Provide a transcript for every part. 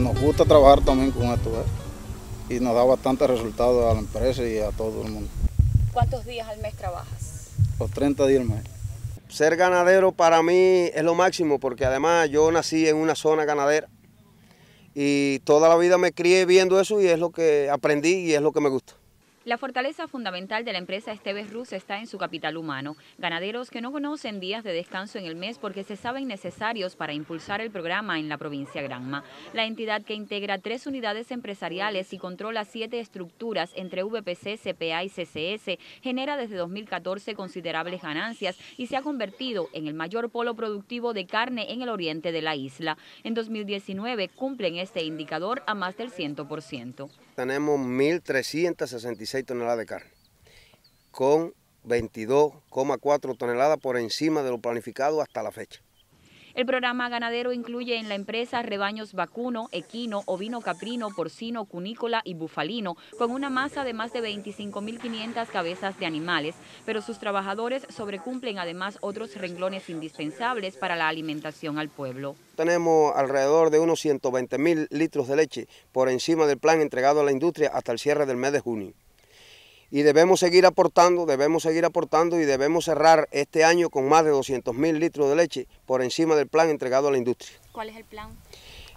nos gusta trabajar también con esto, y nos da bastante resultado a la empresa y a todo el mundo. ¿Cuántos días al mes trabajas? Los 30 días al mes. Ser ganadero para mí es lo máximo, porque además yo nací en una zona ganadera y toda la vida me crié viendo eso y es lo que aprendí y es lo que me gusta. La fortaleza fundamental de la empresa Esteves Rus está en su capital humano. Ganaderos que no conocen días de descanso en el mes porque se saben necesarios para impulsar el programa en la provincia Granma. La entidad que integra tres unidades empresariales y controla siete estructuras entre VPC, CPA y CCS genera desde 2014 considerables ganancias y se ha convertido en el mayor polo productivo de carne en el oriente de la isla. En 2019 cumplen este indicador a más del 100%. Tenemos 1.365 toneladas de carne, con 22,4 toneladas por encima de lo planificado hasta la fecha. El programa ganadero incluye en la empresa rebaños vacuno, equino, ovino caprino, porcino, cunícola y bufalino, con una masa de más de 25.500 cabezas de animales, pero sus trabajadores sobrecumplen además otros renglones indispensables para la alimentación al pueblo. Tenemos alrededor de unos 120.000 litros de leche por encima del plan entregado a la industria hasta el cierre del mes de junio y debemos seguir aportando, debemos seguir aportando y debemos cerrar este año con más de 200 mil litros de leche por encima del plan entregado a la industria. ¿Cuál es el plan?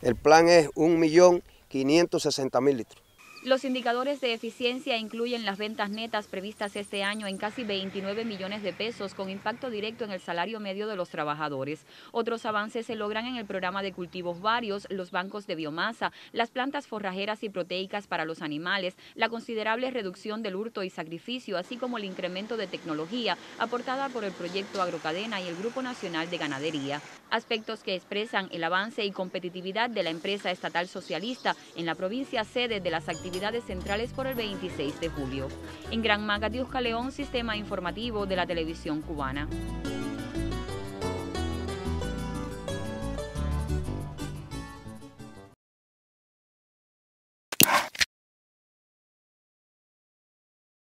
El plan es 1.560.000 litros. Los indicadores de eficiencia incluyen las ventas netas previstas este año en casi 29 millones de pesos con impacto directo en el salario medio de los trabajadores. Otros avances se logran en el programa de cultivos varios, los bancos de biomasa, las plantas forrajeras y proteicas para los animales, la considerable reducción del hurto y sacrificio, así como el incremento de tecnología aportada por el proyecto Agrocadena y el Grupo Nacional de Ganadería. Aspectos que expresan el avance y competitividad de la empresa estatal socialista en la provincia sede de las actividades centrales por el 26 de julio. En Gran Maga de Sistema Informativo de la Televisión Cubana.